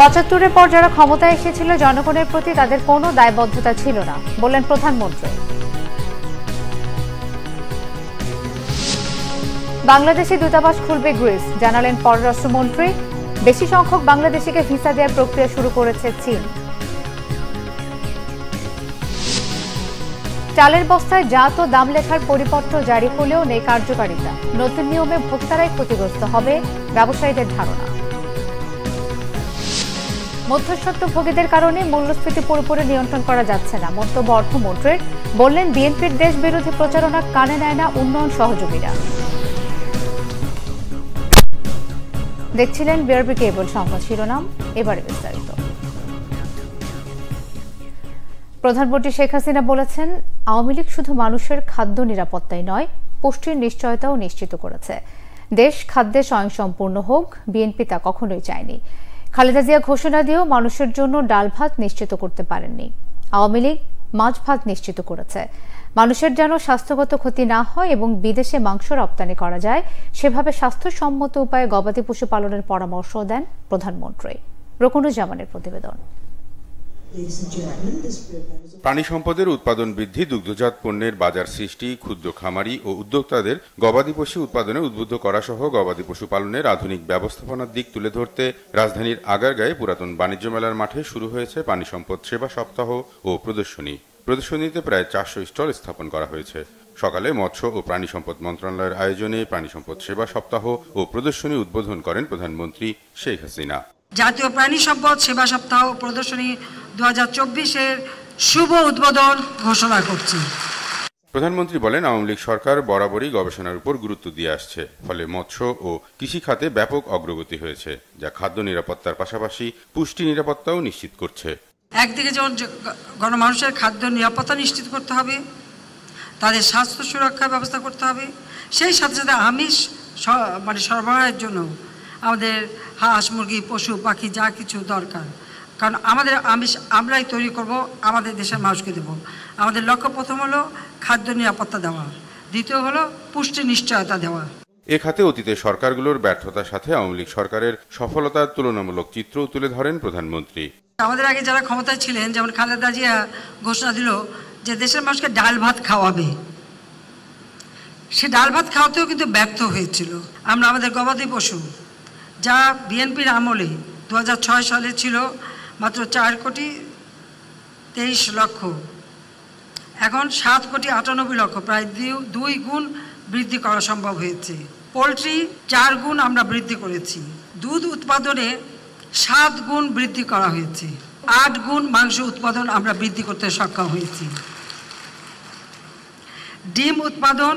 পঁচাত্তরের পর যারা ক্ষমতায় এসেছিল জনগণের প্রতি তাদের কোনো দায়বদ্ধতা ছিল না বললেন প্রধানমন্ত্রী বাংলাদেশে দূতাবাস খুলবে গ্রিস জানালেন পররাষ্ট্রমন্ত্রী বেশি সংখ্যক বাংলাদেশিকে ভিসা দেওয়ার প্রক্রিয়া শুরু করেছে চীন চালের বস্তায় যা তো দাম লেখার পরিপত্র জারি হলেও নেই কার্যকারিতা নতুন নিয়মে ভোক্তারাই ক্ষতিগ্রস্ত হবে ব্যবসায়ীদের ধারণা মধ্যস্বত্ব ভোগীদের কারণে মূল্যস্ফীতি পুরোপুরি নিয়ন্ত্রণ করা যাচ্ছে না মন্তব্য অর্থমন্ত্রীর বললেন বিএনপির দেশ বিরোধী প্রচারণা কানে নেয় না উন্নয়ন সহযোগীরা দেখছিলেন বিআরবি কেবল সংবাদ শিরোনাম এবারে বিস্তারিত প্রধানমন্ত্রী শেখ হাসিনা বলেছেন আওয়ামী লীগ শুধু মানুষের খাদ্য নিরাপত্তাই নয় পুষ্টির নিশ্চয়তাও নিশ্চিত করেছে দেশ খাদ্যে স্বয়ংসম্পূর্ণ হোক বিএনপি তা কখনোই চায়নি খালেদা জিয়া ঘোষণা দিয়েও মানুষের জন্য ডাল ভাত নিশ্চিত করতে পারেননি আওয়ামী লীগ মাছ ভাত নিশ্চিত করেছে মানুষের যেন স্বাস্থ্যগত ক্ষতি না হয় এবং বিদেশে মাংস রপ্তানি করা যায় সেভাবে স্বাস্থ্যসম্মত উপায়ে গবাদি পশু পালনের পরামর্শ দেন প্রধানমন্ত্রী রকুনুজ্জামানের প্রতিবেদন প্রাণী সম্পদের উৎপাদন বৃদ্ধি দুগ্ধজাত পণ্যের বাজার সৃষ্টি ক্ষুদ্র খামারি ও উদ্যোক্তাদের গবাদি পশু উৎপাদনে উদ্বুদ্ধ করা সহ গবাদি পশু পালনের আধুনিক ব্যবস্থাপনার দিক তুলে ধরতে রাজধানীর আগারগাঁয়ে পুরাতন বাণিজ্য মেলার মাঠে শুরু হয়েছে পানি সম্পদ সেবা সপ্তাহ ও প্রদর্শনী প্রদর্শনীতে প্রায় চারশো স্টল স্থাপন করা হয়েছে সকালে মৎস্য ও প্রাণী সম্পদ মন্ত্রণালয়ের আয়োজনে প্রাণী সম্পদ সেবা সপ্তাহ ও প্রদর্শনী উদ্বোধন করেন প্রধানমন্ত্রী শেখ হাসিনা জাতীয় প্রাণী সম্পদ সেবা সপ্তাহ প্রদর্শনী দু হাজার চব্বিশের শুভ উদ্বোধন ঘোষণা করছি প্রধানমন্ত্রী বলেন আওয়ামী লীগ সরকার বরাবরই গবেষণার উপর গুরুত্ব দিয়ে আসছে ফলে মৎস্য ও কৃষি খাতে ব্যাপক অগ্রগতি হয়েছে যা খাদ্য নিরাপত্তার পাশাপাশি পুষ্টি নিরাপত্তাও নিশ্চিত করছে একদিকে যেমন গণমানুষের খাদ্য নিরাপত্তা নিশ্চিত করতে হবে তাদের স্বাস্থ্য সুরক্ষার ব্যবস্থা করতে হবে সেই সাথে সাথে আমিষ মানে সরবরাহের জন্য আমাদের হাঁস মুরগি পশু পাখি যা কিছু দরকার কারণ আমাদের আমি আমরাই তৈরি করব আমাদের দেশের মানুষকে দেব আমাদের লক্ষ্য প্রথম হলো খাদ্য নিরাপত্তা দেওয়া দ্বিতীয় হলো পুষ্টি নিশ্চয়তা দেওয়া এ খাতে অতীতে সরকারগুলোর ব্যর্থতার সাথে আওয়ামী লীগ সরকারের সফলতার তুলনামূলক চিত্রও তুলে ধরেন প্রধানমন্ত্রী আমাদের আগে যারা ক্ষমতায় ছিলেন যেমন খালেদা জিয়া ঘোষণা দিল যে দেশের মানুষকে ডাল ভাত খাওয়াবে সে ডাল ভাত খাওয়াতেও কিন্তু ব্যর্থ হয়েছিল আমরা আমাদের গবাদি পশু যা বিএনপির আমলে দু সালে ছিল মাত্র চার কোটি তেইশ লক্ষ এখন সাত কোটি আটানব্বই লক্ষ প্রায় দুই গুণ বৃদ্ধি করা সম্ভব হয়েছে পোলট্রি চার গুণ আমরা বৃদ্ধি করেছি দুধ উৎপাদনে সাত গুণ বৃদ্ধি করা হয়েছে আট গুণ মাংস উৎপাদন আমরা বৃদ্ধি করতে সক্ষম হয়েছি ডিম উৎপাদন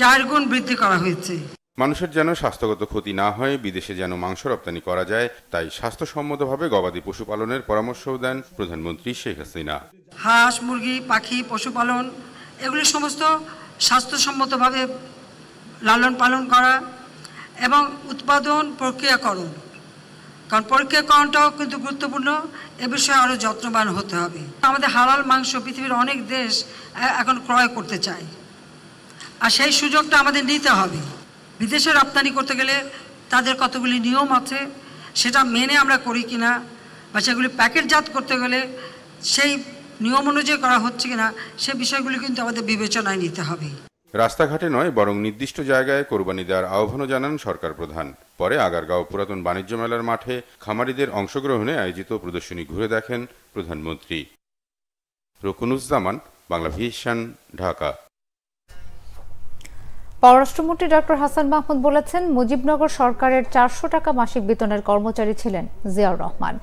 চার গুণ বৃদ্ধি করা হয়েছে মানুষের যেন স্বাস্থ্যগত ক্ষতি না হয় বিদেশে যেন মাংস রপ্তানি করা যায় তাই স্বাস্থ্যসম্মতভাবে গবাদি পশু পালনের পরামর্শও দেন প্রধানমন্ত্রী শেখ হাসিনা হাঁস মুরগি পাখি পশুপালন এগুলি সমস্ত স্বাস্থ্যসম্মতভাবে লালন পালন করা এবং উৎপাদন প্রক্রিয়াকরণ কারণ প্রক্রিয়াকরণটাও কিন্তু গুরুত্বপূর্ণ এ বিষয়ে আরও যত্নবান হতে হবে আমাদের হালাল মাংস পৃথিবীর অনেক দেশ এখন ক্রয় করতে চায় আর সেই সুযোগটা আমাদের নিতে হবে বিদেশে রপ্তানি করতে গেলে তাদের কতগুলি নিয়ম আছে সেটা মেনে আমরা করি কি না বা সেগুলি প্যাকেটজাত করতে গেলে সেই নিয়ম অনুযায়ী করা হচ্ছে কিনা সে বিষয়গুলি কিন্তু আমাদের বিবেচনায় নিতে হবে রাস্তাঘাটে নয় বরং নির্দিষ্ট জায়গায় কোরবানি দেওয়ার আহ্বানও জানান সরকার প্রধান পরে আগারগাঁও পুরাতন বাণিজ্য মেলার মাঠে খামারিদের অংশগ্রহণে আয়োজিত প্রদর্শনী ঘুরে দেখেন প্রধানমন্ত্রী রকুনুজ্জামান বাংলা ভিশন ঢাকা পররাষ্ট্রমন্ত্রী ডক্টর হাসান মাহমুদ বলেছেন মুজিবনগর সরকারের চারশো টাকা মাসিক বেতনের কর্মচারী ছিলেন জিয়াউর রহমান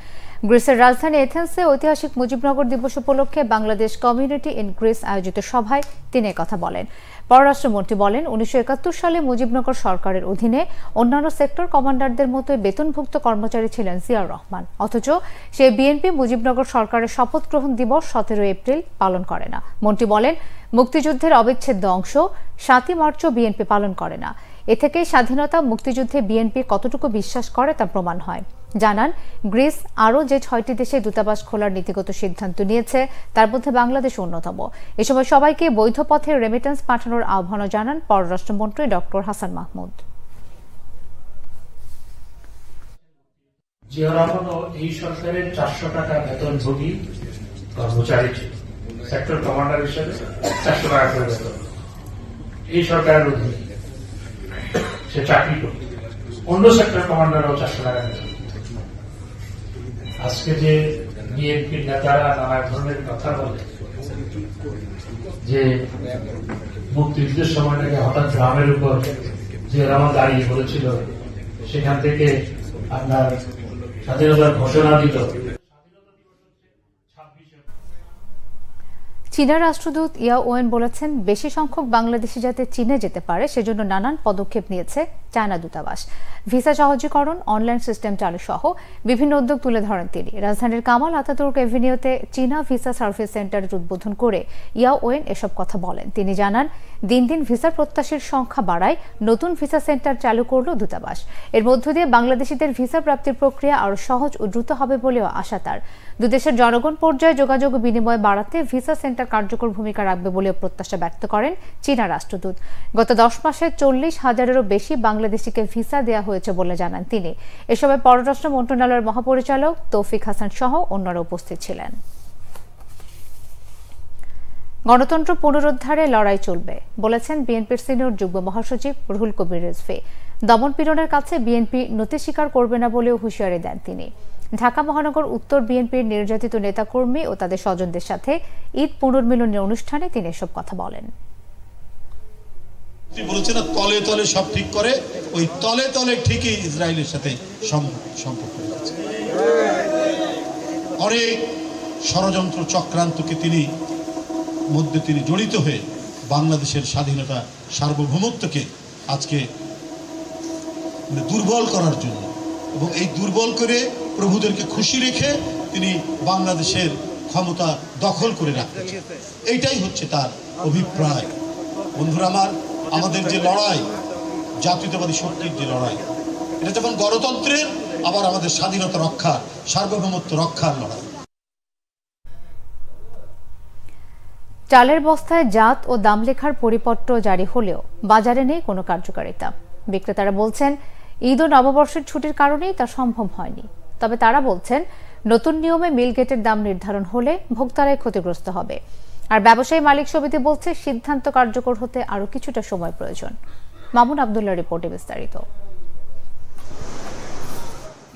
গ্রিসের রাজধানী এথেন্সে ঐতিহাসিক মুজিবনগর দিবস উপলক্ষে বাংলাদেশ কমিউনিটি ইন গ্রিস আয়োজিত সভায় তিনি কথা বলেন পররাষ্ট্রমন্ত্রী বলেন উনিশশো সালে মুজিবনগর সরকারের অধীনে অন্যান্য সেক্টর কমান্ডারদের মতোই বেতনভুক্ত কর্মচারী ছিলেন জিয়াউর রহমান অথচ সে বিএনপি মুজিবনগর সরকারের শপথ গ্রহণ দিবস সতেরো এপ্রিল পালন করে না মন্ত্রী বলেন মুক্তিযুদ্ধের অবিচ্ছেদ্য অংশ সাতই মার্চও বিএনপি পালন করে না এ থেকে স্বাধীনতা মুক্তিযুদ্ধে বিএনপি কতটুকু বিশ্বাস করে তা প্রমাণ হয় জানান গ্রিস আরও যে ছয়টি দেশে দূতাবাস খোলার নীতিগত সিদ্ধান্ত নিয়েছে তার মধ্যে বাংলাদেশ অন্যতম এ সময় সবাইকে বৈধ পথে রেমিটেন্স পাঠানোর আহ্বানও জানান পররাষ্ট্রমন্ত্রী ডক্টর হাসান মাহমুদ এই সরকারের চারশো টাকা বেতন ভোগী কর্মচারী সেক্টর কমান্ডার হিসেবে চারশো টাকা করে বেতন এই সরকারের অধীনে সে চাকরি করত অন্য সেক্টর কমান্ডারও চারশো টাকা বেতন আজকে যে বিএনপির নেতারা নানা ধরনের কথা বলে যে মুক্তিযুদ্ধের সময় নাকি হঠাৎ গ্রামের উপর যে রামা দাঁড়িয়ে বলেছিল সেখান থেকে আপনার স্বাধীনতার ঘোষণা দিত চীনের রাষ্ট্রদূত ইয়া ওয়েন বলেছেন বেশি সংখ্যক বাংলাদেশি যাতে চীনে যেতে পারে সেজন্য নানান পদক্ষেপ নিয়েছে চায়না দূতাবাস ভিসা সহজীকরণ অনলাইন সিস্টেম চালু সহ বিভিন্ন উদ্যোগ তুলে ধরেন তিনি রাজধানীর কামাল আতাতুর্ক এভিনিউতে চীনা ভিসা সার্ভিস সেন্টারের উদ্বোধন করে ইয়া ওয়েন এসব কথা বলেন তিনি জানান দিন দিন ভিসা প্রত্যাশীর সংখ্যা বাড়ায় নতুন ভিসা সেন্টার চালু করল দূতাবাস এর মধ্য দিয়ে বাংলাদেশিদের ভিসা প্রাপ্তির প্রক্রিয়া আরও সহজ ও দ্রুত হবে বলেও আশা তার দুদেশের জনগণ পর্যায়ে যোগাযোগ বিনিময় বাড়াতে ভিসা সেন্টার কার্যকর ভূমিকা রাখবে বলেও প্রত্যাশা ব্যক্ত করেন চীনা রাষ্ট্রদূত গত দশ মাসে চল্লিশ হাজারেরও বেশি বাংলা বাংলাদেশিকে ভিসা দেয়া হয়েছে বলে জানান তিনি এ সময় পররাষ্ট্র মন্ত্রণালয়ের মহাপরিচালক তৌফিক হাসান সহ অন্যরা উপস্থিত ছিলেন গণতন্ত্র পুনরুদ্ধারে লড়াই চলবে বলেছেন বিএনপির সিনিয়র যুগ্ম মহাসচিব রুহুল কবির রিজভি দমনপীড়নের কাছে বিএনপি নতি স্বীকার করবে না বলেও হুঁশিয়ারি দেন তিনি ঢাকা মহানগর উত্তর বিএনপির নির্যাতিত নেতাকর্মী ও তাদের স্বজনদের সাথে ঈদ পুনর্মিলনী অনুষ্ঠানে তিনি এসব কথা বলেন বলেছে না তলে তলে সব ঠিক করে ওই তলে তলে ঠিকই ইসরায়েলের সাথে সম্পর্ক অনেক ষড়যন্ত্র চক্রান্তকে তিনি মধ্যে তিনি জড়িত হয়ে বাংলাদেশের স্বাধীনতা সার্বভৌমত্বকে আজকে মানে দুর্বল করার জন্য এবং এই দুর্বল করে প্রভুদেরকে খুশি রেখে তিনি বাংলাদেশের ক্ষমতা দখল করে রাখতে এইটাই হচ্ছে তার অভিপ্রায় বন্ধুরা আমার আমাদের যে লড়াই জাতীয়তাবাদী শক্তির যে লড়াই এটা যখন গণতন্ত্রের আবার আমাদের স্বাধীনতা রক্ষা সার্বভৌমত্ব রক্ষার লড়াই চালের বস্তায় জাত ও দাম লেখার পরিপত্র জারি হলেও বাজারে নেই কোনো কার্যকারিতা বিক্রেতারা বলছেন ঈদ ও নববর্ষের ছুটির কারণেই তা সম্ভব হয়নি তবে তারা বলছেন নতুন নিয়মে মিল গেটের দাম নির্ধারণ হলে ভোক্তারাই ক্ষতিগ্রস্ত হবে আর ব্যবসায়ী মালিক সমিতি বলছে সিদ্ধান্ত কার্যকর হতে আরো কিছুটা সময় প্রয়োজন মামুন আবদুল্লাহ রিপোর্টে বিস্তারিত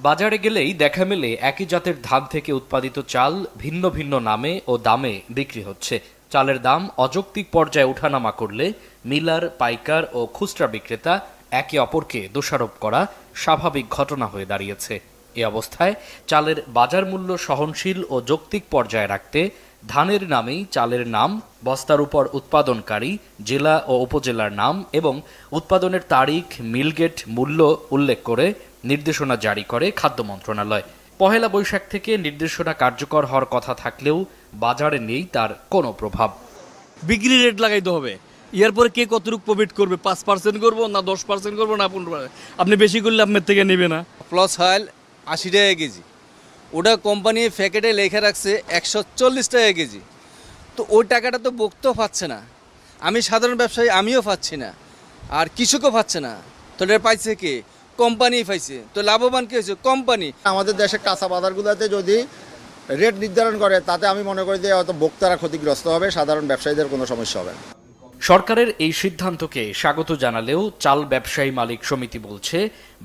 বাজারে গেলেই দেখা মেলে একই জাতের ধান থেকে উৎপাদিত চাল ভিন্ন ভিন্ন নামে ও দামে বিক্রি হচ্ছে চালের দাম অযৌক্তিক পর্যায়ে উঠানামা করলে মিলার পাইকার ও খুচরা বিক্রেতা একে অপরকে দোষারোপ করা স্বাভাবিক ঘটনা হয়ে দাঁড়িয়েছে এ অবস্থায় চালের বাজার মূল্য সহনশীল ও যৌক্তিক পর্যায়ে রাখতে ধানের নামেই চালের নাম বস্তার উপর উৎপাদনকারী জেলা ও উপজেলার নাম এবং উৎপাদনের তারিখ মিলগেট মূল্য উল্লেখ করে নির্দেশনা জারি করে খাদ্য মন্ত্রণালয় পহেলা বৈশাখ থেকে নির্দেশনা কার্যকর হওয়ার কথা থাকলেও বাজারে নেই তার কোনো প্রভাব বিক্রি রেট লাগাইতে হবে ইয়ারপরে কে কতটুক প্রফিট করবে পাঁচ পার্সেন্ট করবো না দশ পার্সেন্ট করবো না পনেরো আপনি বেশি করলে আপনার থেকে নেবে না প্লাস হয় আশি টাকা কেজি ওটা কোম্পানি প্যাকেটে লেখা রাখছে একশো চল্লিশ টাকা কেজি তো ওই টাকাটা তো বক্তেও পাচ্ছে না আমি সাধারণ ব্যবসায়ী আমিও পাচ্ছি না আর কৃষকও পাচ্ছে না তো এটা পাইছে কে কোম্পানি পাইছে তো লাভবান কী হয়েছে কোম্পানি আমাদের দেশে কাঁচা বাজারগুলোতে যদি রেট নির্ধারণ করে তাতে আমি মনে করি যে হয়তো বক্তারা ক্ষতিগ্রস্ত হবে সাধারণ ব্যবসায়ীদের কোনো সমস্যা হবে না সরকারের এই সিদ্ধান্তকে স্বাগত জানালেও চাল ব্যবসায়ী মালিক সমিতি বলছে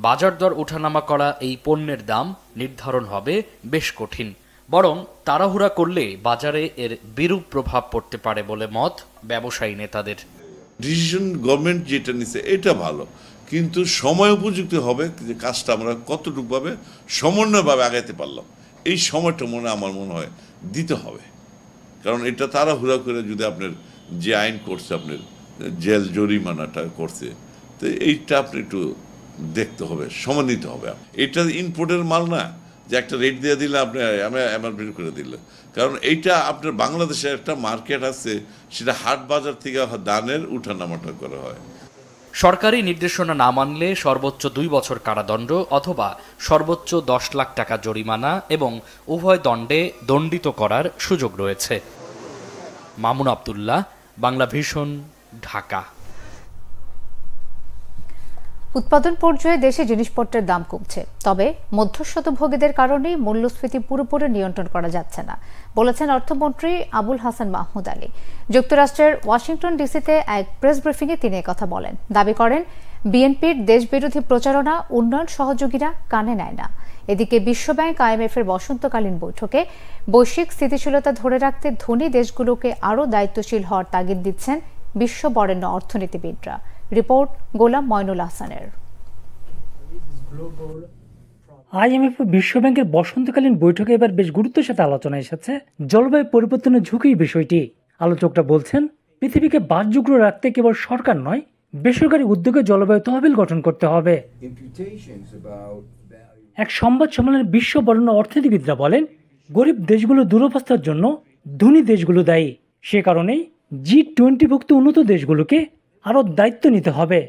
বাজার দর ওঠানামা করা এই পণ্যের দাম নির্ধারণ হবে বেশ কঠিন বরং তাড়াহুড়া করলে বাজারে এর বিরূপ প্রভাব পড়তে পারে বলে মত ব্যবসায়ী নেতাদের ডিসিশন গভর্নমেন্ট যেটা নিছে এটা ভালো কিন্তু সময় উপযুক্ত হবে যে কাজটা আমরা কতটুকুভাবে সমন্বয়ভাবে আগাইতে পারলাম এই সময়টা মনে আমার মনে হয় দিতে হবে কারণ এটা তাড়াহুড়া করে যদি আপনার যে আইন করছে আপনার জেল জরিমানাটা করছে তো এইটা আপনি একটু দেখতে হবে সমন্বিত হবে এটা ইনপোর্টের মাল না যে একটা রেট দিয়ে দিলে আপনি আমরা এমআরপি করে দিলে কারণ এইটা আপনার বাংলাদেশে একটা মার্কেট আছে সেটা হাট বাজার থেকে দানের উঠানামাটা করা হয় সরকারি নির্দেশনা না মানলে সর্বোচ্চ দুই বছর কারাদণ্ড অথবা সর্বোচ্চ দশ লাখ টাকা জরিমানা এবং উভয় দণ্ডে দণ্ডিত করার সুযোগ রয়েছে মামুন আবদুল্লাহ বাংলা ভীষণ ঢাকা উৎপাদন পর্যায়ে দেশে জিনিসপত্রের দাম কমছে তবে মধ্যস্বতভোগীদের কারণে মূল্যস্ফীতি পুরোপুরি নিয়ন্ত্রণ করা যাচ্ছে না বলেছেন অর্থমন্ত্রী আবুল হাসান মাহমুদ আলী যুক্তরাষ্ট্রের ওয়াশিংটন ডিসিতে এক প্রেস ব্রিফিংয়ে তিনি কথা বলেন দাবি করেন বিএনপির দেশবিরোধী প্রচারণা উন্নয়ন সহযোগীরা কানে নেয় না এদিকে বিশ্বব্যাংক আইএমএফ এর বসন্তকালীন বৈঠকে বৈশ্বিক স্থিতিশীলতা ধরে রাখতে ধনী দেশগুলোকে আরও দায়িত্বশীল হওয়ার তাগিদ দিচ্ছেন বিশ্ব বরেণ্য অর্থনীতিবিদরা রিপোর্ট গোলাম ময়নুল হাসানের আইএমএফ ও বিশ্বব্যাংকের বসন্তকালীন বৈঠকে এবার বেশ গুরুত্বের সাথে আলোচনা এসেছে জলবায়ু পরিবর্তনের ঝুঁকি বিষয়টি আলোচকরা বলছেন পৃথিবীকে বাসযোগ্য রাখতে কেবল সরকার নয় বেসরকারি উদ্যোগে জলবায়ু তহবিল গঠন করতে হবে এক সংবাদ সম্মেলনে বিশ্ব বর্ণ অর্থনীতিবিদরা বলেন গরিব দেশগুলো দুরবস্থার জন্য ধনী দেশগুলো দায়ী সে কারণেই জি টোয়েন্টিভুক্ত উন্নত দেশগুলোকে আরও দায়িত্ব নিতে হবে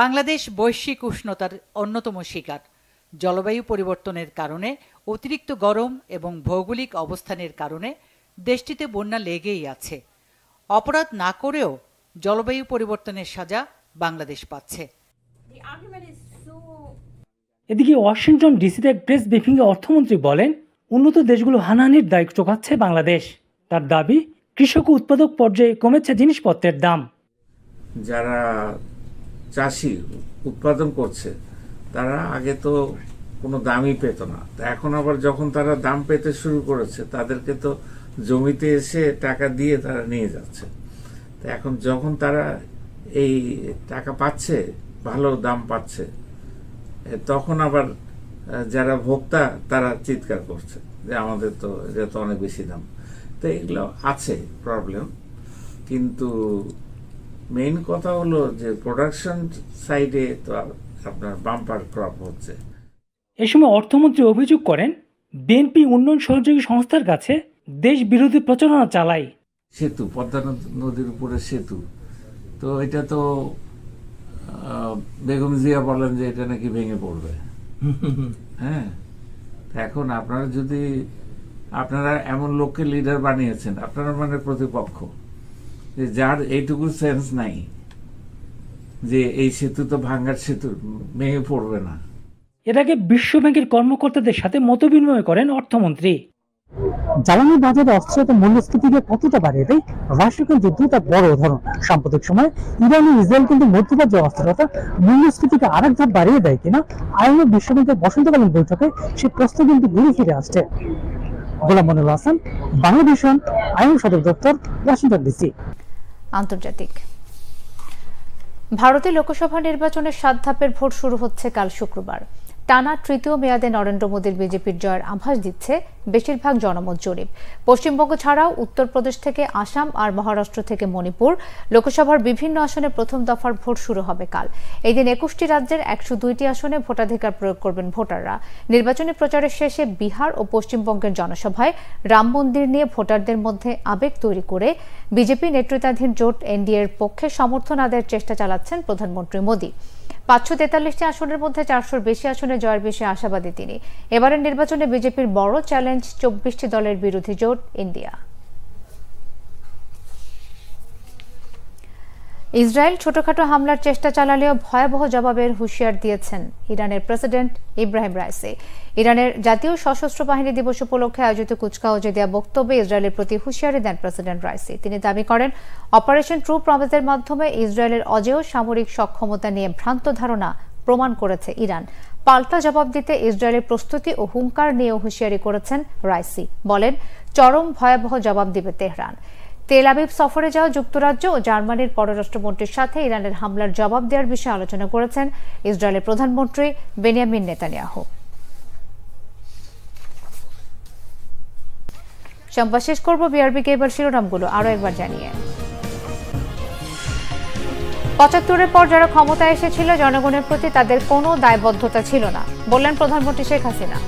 বাংলাদেশ বৈশ্বিক উষ্ণতার অন্যতম শিকার জলবায়ু পরিবর্তনের কারণে অতিরিক্ত গরম এবং ভৌগোলিক অবস্থানের কারণে দেশটিতে বন্যা লেগেই আছে অপরাধ না করেও জলবায়ু পরিবর্তনের সাজা বাংলাদেশ পাচ্ছে এদিকে ওয়াশিংটন ডিসিতে এক প্রেস ব্রিফিংয়ে অর্থমন্ত্রী বলেন উন্নত দেশগুলো হানাহানির দায়িত্ব চোখাচ্ছে বাংলাদেশ তার দাবি কৃষক উৎপাদক পর্যায়ে কমেছে জিনিসপত্রের দাম যারা চাষি উৎপাদন করছে তারা আগে তো কোনো দামই পেত না এখন আবার যখন তারা দাম পেতে শুরু করেছে তাদেরকে তো জমিতে এসে টাকা দিয়ে তারা নিয়ে যাচ্ছে এখন যখন তারা এই টাকা পাচ্ছে ভালো দাম পাচ্ছে তখন আবার যারা ভোক্তা তারা চিৎকার করছে যে আমাদের তো এটা তো অনেক বেশি দাম তো এগুলো আছে প্রবলেম কিন্তু মেইন কথা হলো যে প্রোডাকশন সাইডে তো আপনার বাম্পার ক্রপ হচ্ছে এ সময় অর্থমন্ত্রী অভিযোগ করেন বিএনপি উন্নয়ন সহযোগী সংস্থার কাছে দেশ বিরোধী প্রচারণা চালায় সেতু পদ্মা নদীর উপরে সেতু তো এটা তো বেগম জিয়া বলেন যে এটা নাকি ভেঙে পড়বে হ্যাঁ এখন আপনারা যদি আপনারা এমন লোককে লিডার বানিয়েছেন আপনারা মানে প্রতিপক্ষ যে যার এইটুকু সেন্স নাই যে এই সেতু তো ভাঙ্গার সেতু ভেঙে পড়বে না এর আগে ব্যাংকের কর্মকর্তাদের সাথে মতবিনিময় করেন অর্থমন্ত্রী জ্বালানি বাজারে অস্থিরতা গিয়ে কতটা বাড়িয়ে দেয় রাশিয়ান যুদ্ধ তার বড় উদাহরণ সাম্প্রতিক সময় ইরান ও ইসরায়েল কিন্তু মধ্যপ্রাচ্যের অস্থিরতা মূল্যস্ফীতিকে আরেক ধাপ বাড়িয়ে দেয় কিনা আইন বিশ্বব্যাংকের বসন্তকালীন বৈঠকে সে প্রশ্ন কিন্তু ঘুরে ফিরে আসছে গোলাম মনুল হাসান বাংলাদেশ আইন সদর দপ্তর ওয়াশিংটন ডিসি আন্তর্জাতিক ভারতে লোকসভা নির্বাচনের সাত ধাপের ভোট শুরু হচ্ছে কাল শুক্রবার টানা তৃতীয় মেয়াদে নরেন্দ্র মোদীর বিজেপির জয়ের আভাস দিচ্ছে বেশিরভাগ জনমত জরিপ পশ্চিমবঙ্গ ছাড়াও উত্তরপ্রদেশ থেকে আসাম আর মহারাষ্ট্র থেকে মণিপুর লোকসভার বিভিন্ন আসনে প্রথম দফার ভোট শুরু হবে কাল এই দিন একুশটি রাজ্যের একশো দুইটি আসনে ভোটাধিকার প্রয়োগ করবেন ভোটাররা নির্বাচনী প্রচারের শেষে বিহার ও পশ্চিমবঙ্গের জনসভায় রাম মন্দির নিয়ে ভোটারদের মধ্যে আবেগ তৈরি করে বিজেপি নেতৃত্বাধীন জোট এনডিএর পক্ষে সমর্থন আদায়ের চেষ্টা চালাচ্ছেন প্রধানমন্ত্রী মোদী পাঁচশো তেতাল্লিশটি আসনের মধ্যে চারশোর বেশি আসনে জয়ের বেশি আশাবাদী তিনি এবারের নির্বাচনে বিজেপির বড় চ্যালেঞ্জ চব্বিশটি দলের বিরোধী জোট ইন্ডিয়া ইসরায়েল ছোটখাটো হামলার চেষ্টা চালালেও ভয়াবহ জবাবের হুঁশিয়ার দিয়েছেন ইরানের প্রেসিডেন্ট ইব্রাহিম রাইসে ইরানের জাতীয় সশস্ত্র বাহিনী দিবস উপলক্ষে আয়োজিত কুচকাওয়াজে দেওয়া বক্তব্যে ইসরায়েলের প্রতি হুঁশিয়ারি দেন প্রেসিডেন্ট রাইসে তিনি দাবি করেন অপারেশন ট্রু প্রমিসের মাধ্যমে ইসরায়েলের অজেয় সামরিক সক্ষমতা নিয়ে ভ্রান্ত ধারণা প্রমাণ করেছে ইরান পাল্টা জবাব দিতে ইসরায়েলের প্রস্তুতি ও হুঙ্কার নিয়েও হুঁশিয়ারি করেছেন রাইসি বলেন চরম ভয়াবহ জবাব দিবে তেহরান তেল আবিব সফরে যাওয়া যুক্তরাজ্য ও জার্মানির পররাষ্ট্রমন্ত্রীর সাথে ইরানের হামলার জবাব দেওয়ার বিষয়ে আলোচনা করেছেন ইসরায়েলের প্রধানমন্ত্রী বেনিয়ামিন নেতানিয়াহু সংবাদ শেষ করব বিআরবিকে এবার শিরোনামগুলো আরও একবার জানিয়ে পঁচাত্তরের পর যারা ক্ষমতায় এসেছিল জনগণের প্রতি তাদের কোনো দায়বদ্ধতা ছিল না বললেন প্রধানমন্ত্রী শেখ হাসিনা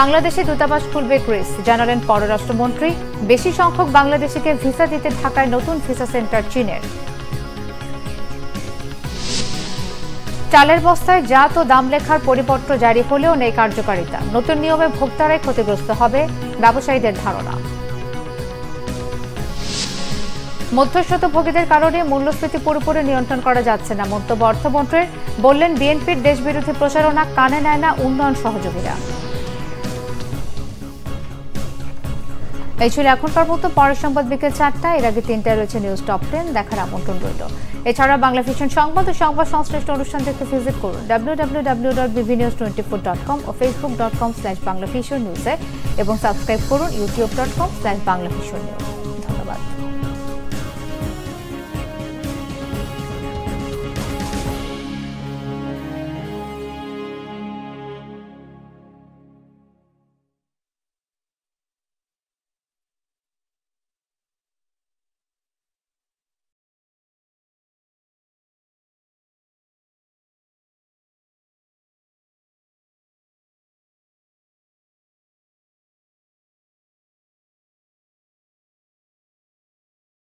বাংলাদেশে দূতাবাস খুলবে ক্রিস জানালেন পররাষ্ট্রমন্ত্রী বেশি সংখ্যক বাংলাদেশিকে ভিসা দিতে থাকায় নতুন ভিসা সেন্টার চীনের চালের বস্তায় জাত ও দাম লেখার পরিপত্র জারি হলেও নেই কার্যকারিতা নতুন নিয়মে ভোক্তারাই ক্ষতিগ্রস্ত হবে ব্যবসায়ীদের ধারণা ভোগীদের কারণে মূল্যস্ফীতি পুরোপুরি নিয়ন্ত্রণ করা যাচ্ছে না মন্তব্য অর্থমন্ত্রীর বললেন বিএনপির দেশবিরোধী প্রচারণা কানে নেয় না উন্নয়ন সহযোগীরা এই ছিল এখনকার মতো পরের সংবাদ বিকেল চারটা এর আগে তিনটায় রয়েছে নিউজ টপ টেন দেখার আমন্ত্রণ রইল এছাড়া বাংলা ভিশন সংবাদ ও সংবাদ সংশ্লিষ্ট অনুষ্ঠান দেখতে ভিজিট করুন W dot twenty four dot com ও Facebook dot com slash Bangla নিউজে এবং সাবস্ক্রাইব করুন YouTube dot com slash Bangla